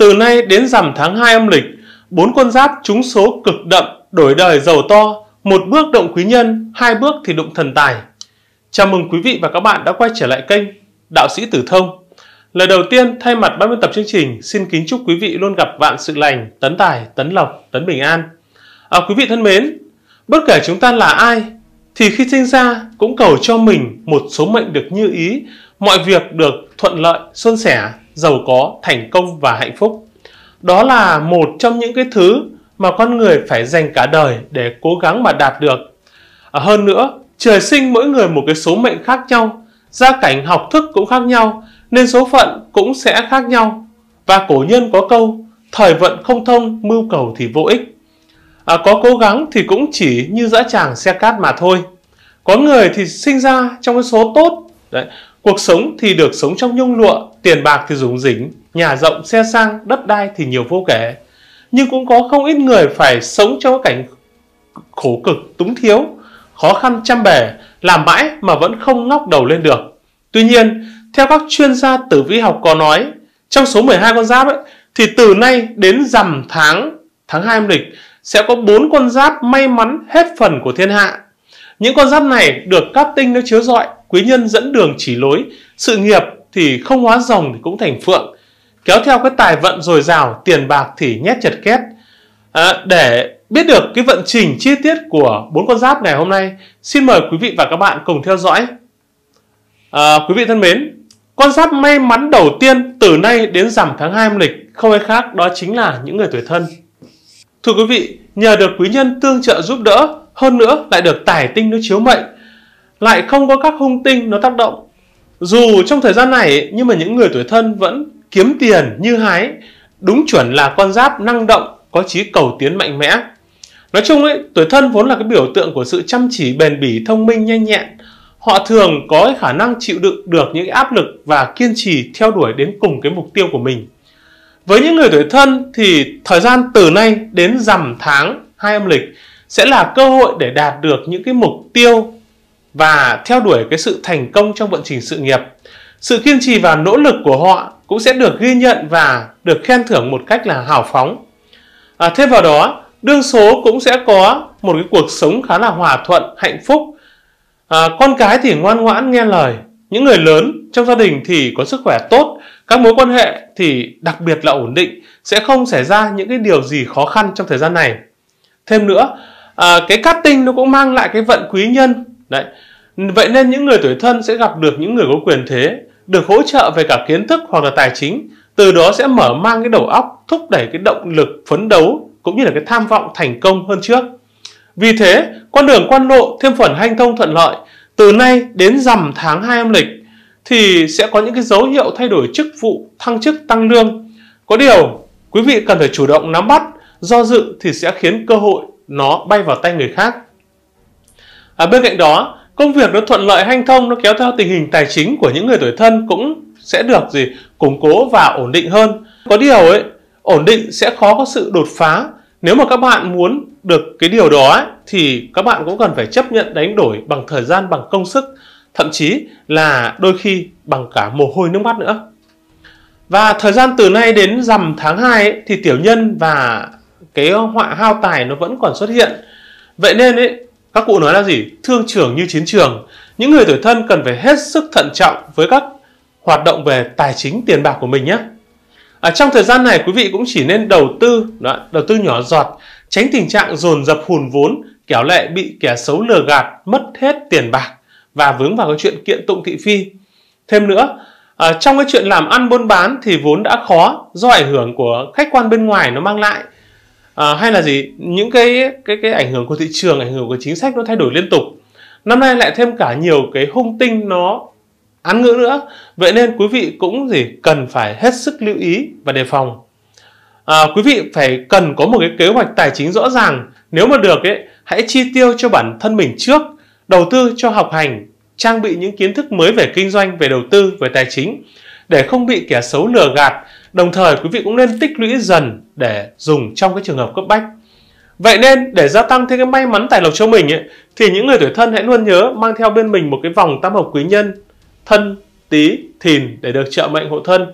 Từ nay đến rằm tháng 2 âm lịch, bốn con giáp trúng số cực đậm, đổi đời giàu to, một bước động quý nhân, hai bước thì động thần tài. Chào mừng quý vị và các bạn đã quay trở lại kênh Đạo sĩ Tử Thông. Lời đầu tiên, thay mặt ban biên tập chương trình, xin kính chúc quý vị luôn gặp vạn sự lành, tấn tài, tấn lộc, tấn bình an. À, quý vị thân mến, bất kể chúng ta là ai, thì khi sinh ra cũng cầu cho mình một số mệnh được như ý, mọi việc được thuận lợi, suôn sẻ, giàu có, thành công và hạnh phúc. Đó là một trong những cái thứ mà con người phải dành cả đời để cố gắng mà đạt được. À, hơn nữa, trời sinh mỗi người một cái số mệnh khác nhau, gia cảnh học thức cũng khác nhau, nên số phận cũng sẽ khác nhau. Và cổ nhân có câu, thời vận không thông, mưu cầu thì vô ích. À, có cố gắng thì cũng chỉ như dã tràng xe cát mà thôi. Có người thì sinh ra trong cái số tốt, đấy, Cuộc sống thì được sống trong nhung lụa, tiền bạc thì rúng dính, nhà rộng, xe sang, đất đai thì nhiều vô kể. Nhưng cũng có không ít người phải sống trong cảnh khổ cực, túng thiếu, khó khăn chăm bề, làm mãi mà vẫn không ngóc đầu lên được. Tuy nhiên, theo các chuyên gia tử vi học có nói, trong số 12 con giáp ấy, thì từ nay đến rằm tháng tháng 2 âm lịch sẽ có bốn con giáp may mắn hết phần của thiên hạ. Những con giáp này được các tinh nó chiếu rọi quý nhân dẫn đường chỉ lối, sự nghiệp thì không hóa rồng thì cũng thành phượng. Kéo theo cái tài vận dồi dào, tiền bạc thì nhét chật két. À, để biết được cái vận trình chi tiết của bốn con giáp ngày hôm nay, xin mời quý vị và các bạn cùng theo dõi. À, quý vị thân mến, con giáp may mắn đầu tiên từ nay đến rằm tháng 2 âm lịch không ai khác đó chính là những người tuổi thân. Thưa quý vị, nhờ được quý nhân tương trợ giúp đỡ, hơn nữa lại được tài tinh nó chiếu mệnh, lại không có các hung tinh nó tác động dù trong thời gian này nhưng mà những người tuổi thân vẫn kiếm tiền như hái đúng chuẩn là con giáp năng động có trí cầu tiến mạnh mẽ nói chung ấy tuổi thân vốn là cái biểu tượng của sự chăm chỉ bền bỉ thông minh nhanh nhẹn họ thường có khả năng chịu đựng được những áp lực và kiên trì theo đuổi đến cùng cái mục tiêu của mình với những người tuổi thân thì thời gian từ nay đến rằm tháng hai âm lịch sẽ là cơ hội để đạt được những cái mục tiêu và theo đuổi cái sự thành công trong vận trình sự nghiệp. Sự kiên trì và nỗ lực của họ cũng sẽ được ghi nhận và được khen thưởng một cách là hào phóng. À, thêm vào đó, đương số cũng sẽ có một cái cuộc sống khá là hòa thuận, hạnh phúc. À, con cái thì ngoan ngoãn nghe lời, những người lớn trong gia đình thì có sức khỏe tốt, các mối quan hệ thì đặc biệt là ổn định, sẽ không xảy ra những cái điều gì khó khăn trong thời gian này. Thêm nữa, à, cái cát tinh nó cũng mang lại cái vận quý nhân Đấy. Vậy nên những người tuổi thân sẽ gặp được những người có quyền thế, được hỗ trợ về cả kiến thức hoặc là tài chính, từ đó sẽ mở mang cái đầu óc, thúc đẩy cái động lực phấn đấu cũng như là cái tham vọng thành công hơn trước. Vì thế, con đường quan lộ thêm phần hanh thông thuận lợi, từ nay đến rằm tháng 2 âm lịch thì sẽ có những cái dấu hiệu thay đổi chức vụ, thăng chức, tăng lương. Có điều, quý vị cần phải chủ động nắm bắt, do dự thì sẽ khiến cơ hội nó bay vào tay người khác à, bên cạnh đó công việc nó thuận lợi hanh thông nó kéo theo tình hình tài chính của những người tuổi thân cũng sẽ được gì củng cố và ổn định hơn có điều ấy ổn định sẽ khó có sự đột phá nếu mà các bạn muốn được cái điều đó ấy, thì các bạn cũng cần phải chấp nhận đánh đổi bằng thời gian bằng công sức thậm chí là đôi khi bằng cả mồ hôi nước mắt nữa và thời gian từ nay đến rằm tháng 2 ấy, thì tiểu nhân và cái họa hao tài nó vẫn còn xuất hiện vậy nên ấy, các cụ nói là gì? Thương trường như chiến trường. Những người tuổi thân cần phải hết sức thận trọng với các hoạt động về tài chính tiền bạc của mình nhé. À, trong thời gian này quý vị cũng chỉ nên đầu tư, đó, đầu tư nhỏ giọt, tránh tình trạng dồn dập hùn vốn, kéo lệ bị kẻ xấu lừa gạt, mất hết tiền bạc và vướng vào cái chuyện kiện tụng thị phi. Thêm nữa, à, trong cái chuyện làm ăn buôn bán thì vốn đã khó do ảnh hưởng của khách quan bên ngoài nó mang lại à, hay là gì những cái cái cái ảnh hưởng của thị trường ảnh hưởng của chính sách nó thay đổi liên tục năm nay lại thêm cả nhiều cái hung tinh nó án ngữ nữa vậy nên quý vị cũng gì cần phải hết sức lưu ý và đề phòng à, quý vị phải cần có một cái kế hoạch tài chính rõ ràng nếu mà được ấy hãy chi tiêu cho bản thân mình trước đầu tư cho học hành trang bị những kiến thức mới về kinh doanh về đầu tư về tài chính để không bị kẻ xấu lừa gạt Đồng thời quý vị cũng nên tích lũy dần để dùng trong cái trường hợp cấp bách. Vậy nên để gia tăng thêm cái may mắn tài lộc cho mình ấy, thì những người tuổi thân hãy luôn nhớ mang theo bên mình một cái vòng tam hợp quý nhân thân, tí, thìn để được trợ mệnh hộ thân.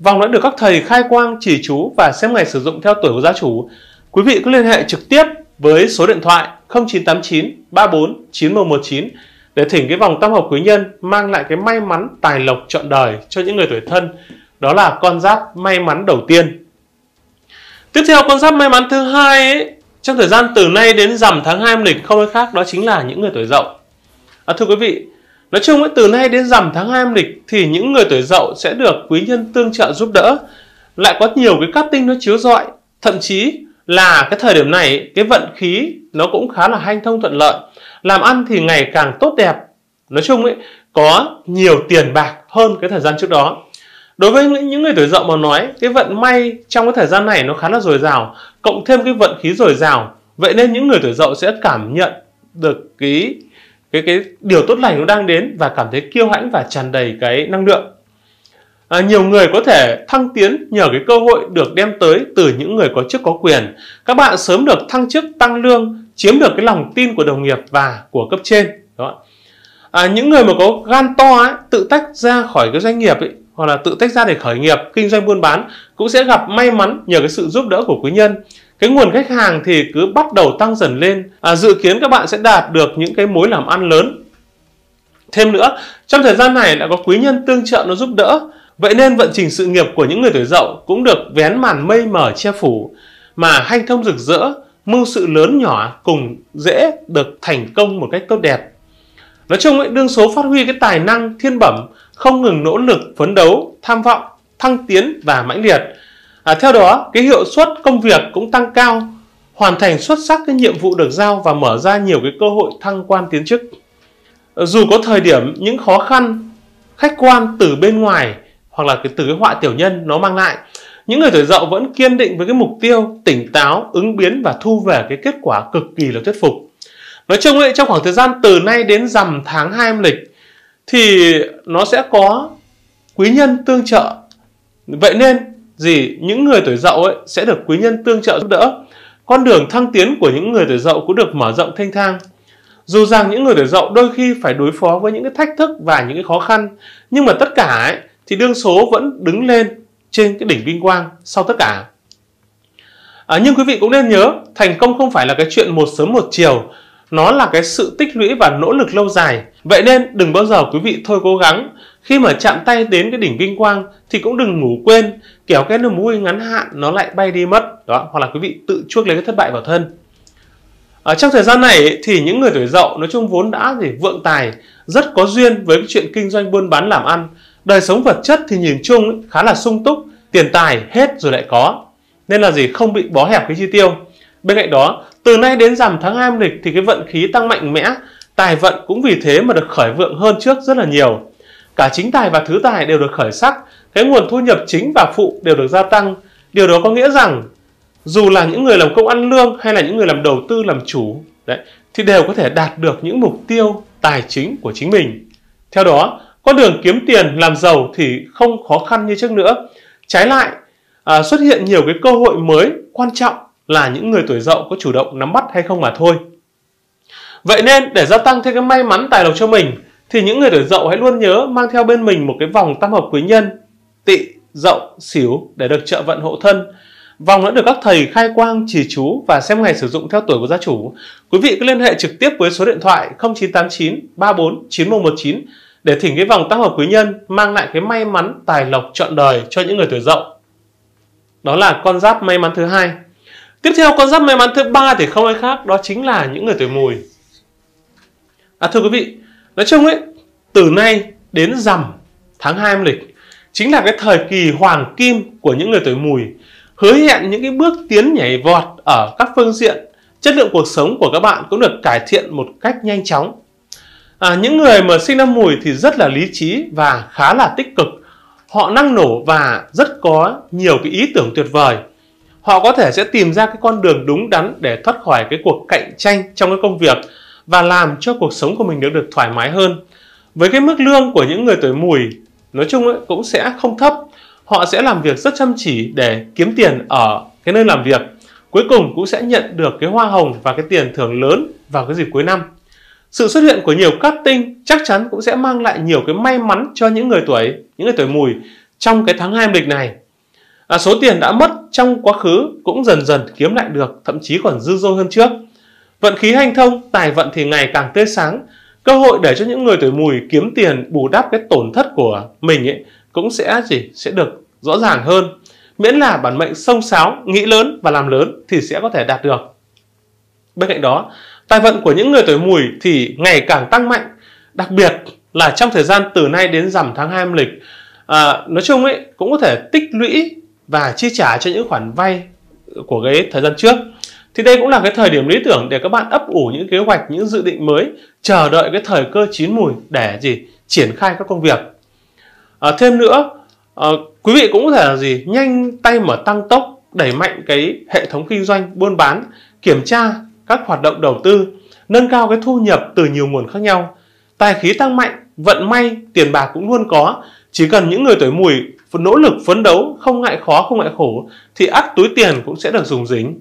Vòng đã được các thầy khai quang chỉ chú và xem ngày sử dụng theo tuổi của gia chủ. Quý vị cứ liên hệ trực tiếp với số điện thoại 0989 34 9119 để thỉnh cái vòng tam hợp quý nhân mang lại cái may mắn tài lộc trọn đời cho những người tuổi thân đó là con giáp may mắn đầu tiên tiếp theo con giáp may mắn thứ hai ấy, trong thời gian từ nay đến rằm tháng 2 âm lịch không ai khác đó chính là những người tuổi dậu à, thưa quý vị nói chung ấy, từ nay đến rằm tháng 2 âm lịch thì những người tuổi dậu sẽ được quý nhân tương trợ giúp đỡ lại có nhiều cái cát tinh nó chiếu rọi thậm chí là cái thời điểm này cái vận khí nó cũng khá là hanh thông thuận lợi làm ăn thì ngày càng tốt đẹp nói chung ấy có nhiều tiền bạc hơn cái thời gian trước đó Đối với những người tuổi dậu mà nói, cái vận may trong cái thời gian này nó khá là dồi dào, cộng thêm cái vận khí dồi dào, vậy nên những người tuổi dậu sẽ cảm nhận được cái cái cái điều tốt lành nó đang đến và cảm thấy kiêu hãnh và tràn đầy cái năng lượng. À, nhiều người có thể thăng tiến nhờ cái cơ hội được đem tới từ những người có chức có quyền. Các bạn sớm được thăng chức, tăng lương, chiếm được cái lòng tin của đồng nghiệp và của cấp trên. Đó. À, những người mà có gan to ấy, tự tách ra khỏi cái doanh nghiệp ấy, hoặc là tự tách ra để khởi nghiệp kinh doanh buôn bán cũng sẽ gặp may mắn nhờ cái sự giúp đỡ của quý nhân cái nguồn khách hàng thì cứ bắt đầu tăng dần lên à, dự kiến các bạn sẽ đạt được những cái mối làm ăn lớn thêm nữa trong thời gian này đã có quý nhân tương trợ nó giúp đỡ vậy nên vận trình sự nghiệp của những người tuổi dậu cũng được vén màn mây mờ che phủ mà hanh thông rực rỡ mưu sự lớn nhỏ cùng dễ được thành công một cách tốt đẹp nói chung ấy, đương số phát huy cái tài năng thiên bẩm không ngừng nỗ lực phấn đấu, tham vọng, thăng tiến và mãnh liệt. À, theo đó, cái hiệu suất công việc cũng tăng cao, hoàn thành xuất sắc cái nhiệm vụ được giao và mở ra nhiều cái cơ hội thăng quan tiến chức. Ờ, dù có thời điểm những khó khăn khách quan từ bên ngoài hoặc là cái từ cái họa tiểu nhân nó mang lại, những người tuổi dậu vẫn kiên định với cái mục tiêu, tỉnh táo, ứng biến và thu về cái kết quả cực kỳ là thuyết phục. Nói chung ấy, trong khoảng thời gian từ nay đến rằm tháng 2 âm lịch thì nó sẽ có quý nhân tương trợ vậy nên gì những người tuổi dậu ấy sẽ được quý nhân tương trợ giúp đỡ con đường thăng tiến của những người tuổi dậu cũng được mở rộng thanh thang dù rằng những người tuổi dậu đôi khi phải đối phó với những cái thách thức và những cái khó khăn nhưng mà tất cả ấy, thì đương số vẫn đứng lên trên cái đỉnh vinh quang sau tất cả à, nhưng quý vị cũng nên nhớ thành công không phải là cái chuyện một sớm một chiều nó là cái sự tích lũy và nỗ lực lâu dài Vậy nên đừng bao giờ quý vị thôi cố gắng, khi mà chạm tay đến cái đỉnh vinh quang thì cũng đừng ngủ quên, kéo cái niềm vui ngắn hạn nó lại bay đi mất, đó, hoặc là quý vị tự chuốc lấy cái thất bại vào thân. Ở trong thời gian này thì những người tuổi dậu nói chung vốn đã thì vượng tài, rất có duyên với cái chuyện kinh doanh buôn bán làm ăn, đời sống vật chất thì nhìn chung khá là sung túc, tiền tài hết rồi lại có. Nên là gì không bị bó hẹp cái chi tiêu. Bên cạnh đó, từ nay đến rằm tháng 2 âm lịch thì cái vận khí tăng mạnh mẽ tài vận cũng vì thế mà được khởi vượng hơn trước rất là nhiều. Cả chính tài và thứ tài đều được khởi sắc, cái nguồn thu nhập chính và phụ đều được gia tăng. Điều đó có nghĩa rằng dù là những người làm công ăn lương hay là những người làm đầu tư làm chủ đấy, thì đều có thể đạt được những mục tiêu tài chính của chính mình. Theo đó, con đường kiếm tiền làm giàu thì không khó khăn như trước nữa. Trái lại, à, xuất hiện nhiều cái cơ hội mới quan trọng là những người tuổi dậu có chủ động nắm bắt hay không mà thôi. Vậy nên để gia tăng thêm cái may mắn tài lộc cho mình thì những người tuổi dậu hãy luôn nhớ mang theo bên mình một cái vòng tam hợp quý nhân tị, dậu, xỉu để được trợ vận hộ thân. Vòng đã được các thầy khai quang, chỉ chú và xem ngày sử dụng theo tuổi của gia chủ. Quý vị cứ liên hệ trực tiếp với số điện thoại 0989 34 9119 để thỉnh cái vòng tam hợp quý nhân mang lại cái may mắn tài lộc trọn đời cho những người tuổi dậu. Đó là con giáp may mắn thứ hai. Tiếp theo con giáp may mắn thứ ba thì không ai khác đó chính là những người tuổi mùi. À thưa quý vị, nói chung ấy, từ nay đến rằm tháng 2 âm lịch chính là cái thời kỳ hoàng kim của những người tuổi mùi hứa hẹn những cái bước tiến nhảy vọt ở các phương diện chất lượng cuộc sống của các bạn cũng được cải thiện một cách nhanh chóng à, những người mà sinh năm mùi thì rất là lý trí và khá là tích cực họ năng nổ và rất có nhiều cái ý tưởng tuyệt vời họ có thể sẽ tìm ra cái con đường đúng đắn để thoát khỏi cái cuộc cạnh tranh trong cái công việc và làm cho cuộc sống của mình được được thoải mái hơn. Với cái mức lương của những người tuổi mùi nói chung ấy, cũng sẽ không thấp. Họ sẽ làm việc rất chăm chỉ để kiếm tiền ở cái nơi làm việc. Cuối cùng cũng sẽ nhận được cái hoa hồng và cái tiền thưởng lớn vào cái dịp cuối năm. Sự xuất hiện của nhiều cát tinh chắc chắn cũng sẽ mang lại nhiều cái may mắn cho những người tuổi những người tuổi mùi trong cái tháng 2 âm lịch này. À, số tiền đã mất trong quá khứ cũng dần dần kiếm lại được, thậm chí còn dư dôi hơn trước. Vận khí hanh thông, tài vận thì ngày càng tươi sáng. Cơ hội để cho những người tuổi mùi kiếm tiền bù đắp cái tổn thất của mình ấy cũng sẽ chỉ sẽ được rõ ràng hơn. Miễn là bản mệnh sông sáo, nghĩ lớn và làm lớn thì sẽ có thể đạt được. Bên cạnh đó, tài vận của những người tuổi mùi thì ngày càng tăng mạnh, đặc biệt là trong thời gian từ nay đến rằm tháng 2 âm lịch. À, nói chung ấy cũng có thể tích lũy và chi trả cho những khoản vay của cái thời gian trước thì đây cũng là cái thời điểm lý tưởng để các bạn ấp ủ những kế hoạch, những dự định mới, chờ đợi cái thời cơ chín mùi để gì triển khai các công việc. À, thêm nữa, à, quý vị cũng có thể là gì nhanh tay mở tăng tốc, đẩy mạnh cái hệ thống kinh doanh, buôn bán, kiểm tra các hoạt động đầu tư, nâng cao cái thu nhập từ nhiều nguồn khác nhau. Tài khí tăng mạnh, vận may, tiền bạc cũng luôn có. Chỉ cần những người tuổi mùi nỗ lực phấn đấu, không ngại khó, không ngại khổ thì ắt túi tiền cũng sẽ được dùng dính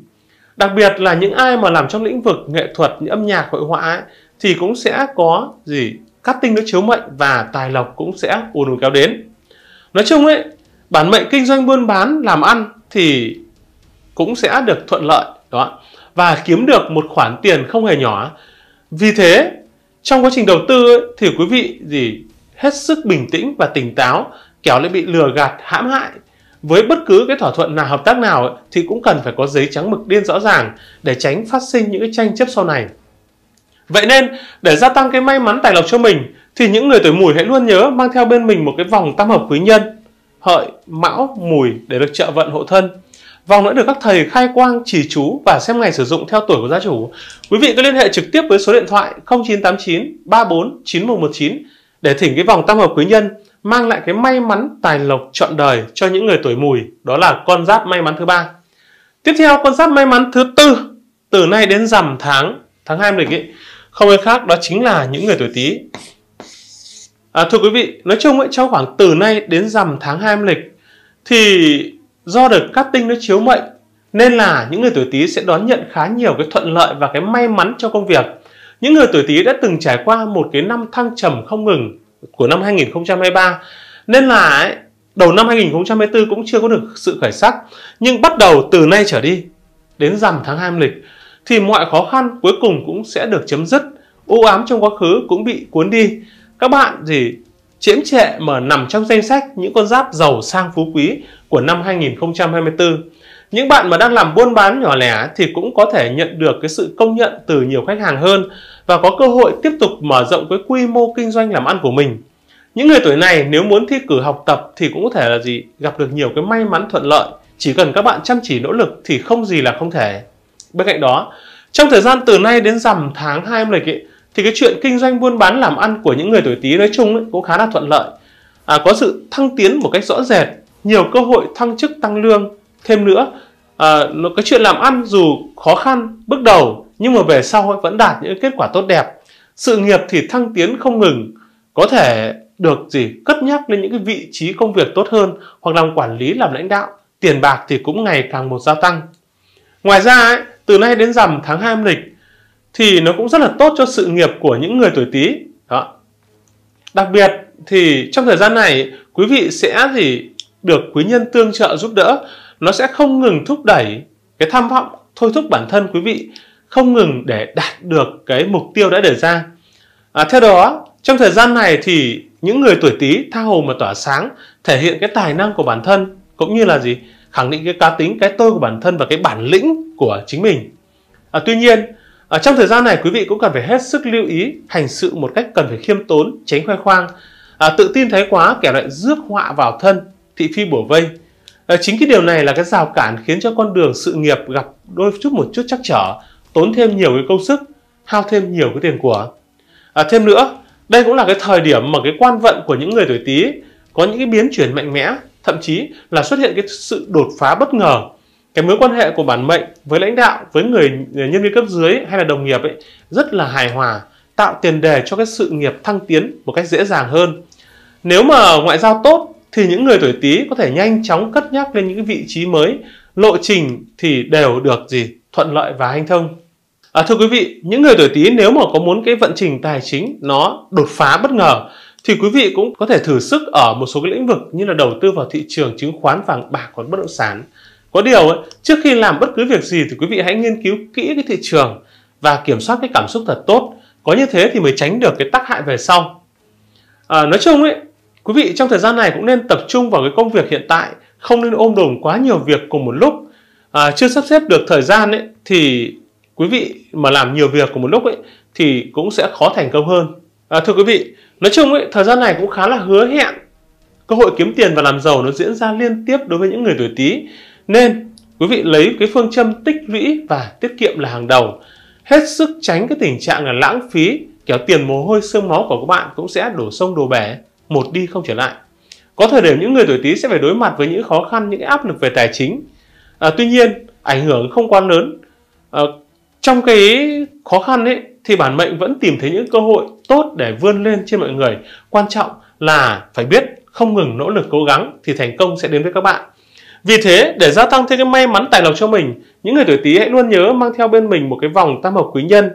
đặc biệt là những ai mà làm trong lĩnh vực nghệ thuật những âm nhạc hội họa ấy, thì cũng sẽ có gì cắt tinh nước chiếu mệnh và tài lộc cũng sẽ ùn ùn kéo đến nói chung ấy bản mệnh kinh doanh buôn bán làm ăn thì cũng sẽ được thuận lợi đó và kiếm được một khoản tiền không hề nhỏ vì thế trong quá trình đầu tư ấy, thì quý vị gì hết sức bình tĩnh và tỉnh táo kéo lại bị lừa gạt hãm hại với bất cứ cái thỏa thuận nào hợp tác nào ấy, thì cũng cần phải có giấy trắng mực điên rõ ràng để tránh phát sinh những cái tranh chấp sau này vậy nên để gia tăng cái may mắn tài lộc cho mình thì những người tuổi mùi hãy luôn nhớ mang theo bên mình một cái vòng tam hợp quý nhân hợi mão mùi để được trợ vận hộ thân vòng đã được các thầy khai quang chỉ chú và xem ngày sử dụng theo tuổi của gia chủ quý vị cứ liên hệ trực tiếp với số điện thoại 0989 34 9119 để thỉnh cái vòng tam hợp quý nhân mang lại cái may mắn tài lộc trọn đời cho những người tuổi mùi đó là con giáp may mắn thứ ba tiếp theo con giáp may mắn thứ tư từ nay đến rằm tháng tháng hai lịch ấy không ai khác đó chính là những người tuổi tý à, thưa quý vị nói chung ấy trong khoảng từ nay đến rằm tháng hai lịch thì do được cát tinh nó chiếu mệnh nên là những người tuổi tý sẽ đón nhận khá nhiều cái thuận lợi và cái may mắn cho công việc những người tuổi Tý đã từng trải qua một cái năm thăng trầm không ngừng của năm 2023 nên là ấy, đầu năm 2024 cũng chưa có được sự khởi sắc nhưng bắt đầu từ nay trở đi đến rằm tháng 2 lịch thì mọi khó khăn cuối cùng cũng sẽ được chấm dứt u ám trong quá khứ cũng bị cuốn đi các bạn gì chiếm trệ mà nằm trong danh sách những con giáp giàu sang phú quý của năm 2024 những bạn mà đang làm buôn bán nhỏ lẻ thì cũng có thể nhận được cái sự công nhận từ nhiều khách hàng hơn và có cơ hội tiếp tục mở rộng cái quy mô kinh doanh làm ăn của mình những người tuổi này nếu muốn thi cử học tập thì cũng có thể là gì gặp được nhiều cái may mắn thuận lợi chỉ cần các bạn chăm chỉ nỗ lực thì không gì là không thể bên cạnh đó trong thời gian từ nay đến rằm tháng hai âm lịch ấy, thì cái chuyện kinh doanh buôn bán làm ăn của những người tuổi tý nói chung ấy, cũng khá là thuận lợi à, có sự thăng tiến một cách rõ rệt nhiều cơ hội thăng chức tăng lương thêm nữa à, cái chuyện làm ăn dù khó khăn bước đầu nhưng mà về sau vẫn đạt những kết quả tốt đẹp sự nghiệp thì thăng tiến không ngừng có thể được gì cất nhắc lên những cái vị trí công việc tốt hơn hoặc làm quản lý làm lãnh đạo tiền bạc thì cũng ngày càng một gia tăng ngoài ra ấy, từ nay đến rằm tháng hai âm lịch thì nó cũng rất là tốt cho sự nghiệp của những người tuổi tý đó đặc biệt thì trong thời gian này quý vị sẽ gì được quý nhân tương trợ giúp đỡ nó sẽ không ngừng thúc đẩy cái tham vọng thôi thúc bản thân quý vị không ngừng để đạt được cái mục tiêu đã đề ra à, theo đó trong thời gian này thì những người tuổi tý tha hồ mà tỏa sáng thể hiện cái tài năng của bản thân cũng như là gì khẳng định cái cá tính cái tôi của bản thân và cái bản lĩnh của chính mình à, tuy nhiên ở à, trong thời gian này quý vị cũng cần phải hết sức lưu ý hành sự một cách cần phải khiêm tốn tránh khoe khoang à, tự tin thái quá kẻ lại rước họa vào thân thị phi bổ vây Ờ, chính cái điều này là cái rào cản khiến cho con đường sự nghiệp gặp đôi chút một chút chắc trở, tốn thêm nhiều cái công sức, hao thêm nhiều cái tiền của. À, thêm nữa, đây cũng là cái thời điểm mà cái quan vận của những người tuổi Tý có những cái biến chuyển mạnh mẽ, thậm chí là xuất hiện cái sự đột phá bất ngờ. Cái mối quan hệ của bản mệnh với lãnh đạo, với người nhân viên cấp dưới hay là đồng nghiệp ấy rất là hài hòa, tạo tiền đề cho cái sự nghiệp thăng tiến một cách dễ dàng hơn. Nếu mà ngoại giao tốt thì những người tuổi Tý có thể nhanh chóng cất nhắc lên những vị trí mới, lộ trình thì đều được gì thuận lợi và hanh thông. À, thưa quý vị, những người tuổi Tý nếu mà có muốn cái vận trình tài chính nó đột phá bất ngờ thì quý vị cũng có thể thử sức ở một số cái lĩnh vực như là đầu tư vào thị trường chứng khoán vàng bạc hoặc bất động sản. Có điều ấy, trước khi làm bất cứ việc gì thì quý vị hãy nghiên cứu kỹ cái thị trường và kiểm soát cái cảm xúc thật tốt. Có như thế thì mới tránh được cái tác hại về sau. À, nói chung ấy Quý vị trong thời gian này cũng nên tập trung vào cái công việc hiện tại, không nên ôm đồm quá nhiều việc cùng một lúc. À, chưa sắp xếp được thời gian ấy, thì quý vị mà làm nhiều việc cùng một lúc ấy, thì cũng sẽ khó thành công hơn. À, thưa quý vị, nói chung ấy, thời gian này cũng khá là hứa hẹn. Cơ hội kiếm tiền và làm giàu nó diễn ra liên tiếp đối với những người tuổi Tý. Nên quý vị lấy cái phương châm tích lũy và tiết kiệm là hàng đầu. Hết sức tránh cái tình trạng là lãng phí, kéo tiền mồ hôi xương máu của các bạn cũng sẽ đổ sông đổ bể một đi không trở lại. Có thời điểm những người tuổi Tý sẽ phải đối mặt với những khó khăn, những áp lực về tài chính. À, tuy nhiên, ảnh hưởng không quá lớn. À, trong cái khó khăn ấy thì bản mệnh vẫn tìm thấy những cơ hội tốt để vươn lên trên mọi người. Quan trọng là phải biết không ngừng nỗ lực cố gắng thì thành công sẽ đến với các bạn. Vì thế, để gia tăng thêm cái may mắn tài lộc cho mình, những người tuổi Tý hãy luôn nhớ mang theo bên mình một cái vòng tam hợp quý nhân,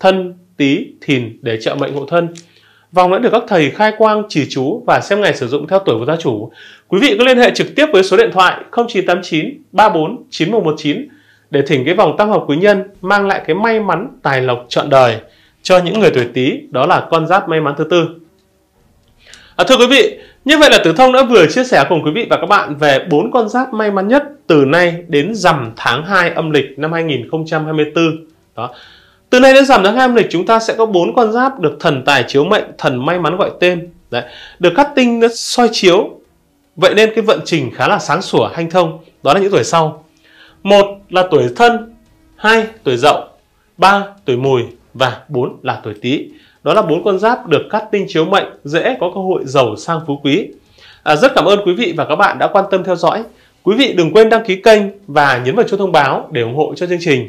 thân, Tý, Thìn để trợ mệnh hộ thân. Vòng đã được các thầy khai quang chỉ chú và xem ngày sử dụng theo tuổi của gia chủ. Quý vị cứ liên hệ trực tiếp với số điện thoại 0989 34 9119 để thỉnh cái vòng tam hợp quý nhân mang lại cái may mắn tài lộc trọn đời cho những người tuổi Tý, đó là con giáp may mắn thứ tư. À, thưa quý vị, như vậy là Tử Thông đã vừa chia sẻ cùng quý vị và các bạn về bốn con giáp may mắn nhất từ nay đến rằm tháng 2 âm lịch năm 2024. Đó. Từ nay đến giảm tháng 2 âm lịch chúng ta sẽ có bốn con giáp được thần tài chiếu mệnh, thần may mắn gọi tên. Đấy, được cắt tinh nó soi chiếu. Vậy nên cái vận trình khá là sáng sủa, hanh thông. Đó là những tuổi sau. Một là tuổi thân, hai tuổi dậu, ba tuổi mùi và bốn là tuổi tý. Đó là bốn con giáp được cắt tinh chiếu mệnh, dễ có cơ hội giàu sang phú quý. À, rất cảm ơn quý vị và các bạn đã quan tâm theo dõi. Quý vị đừng quên đăng ký kênh và nhấn vào chuông thông báo để ủng hộ cho chương trình.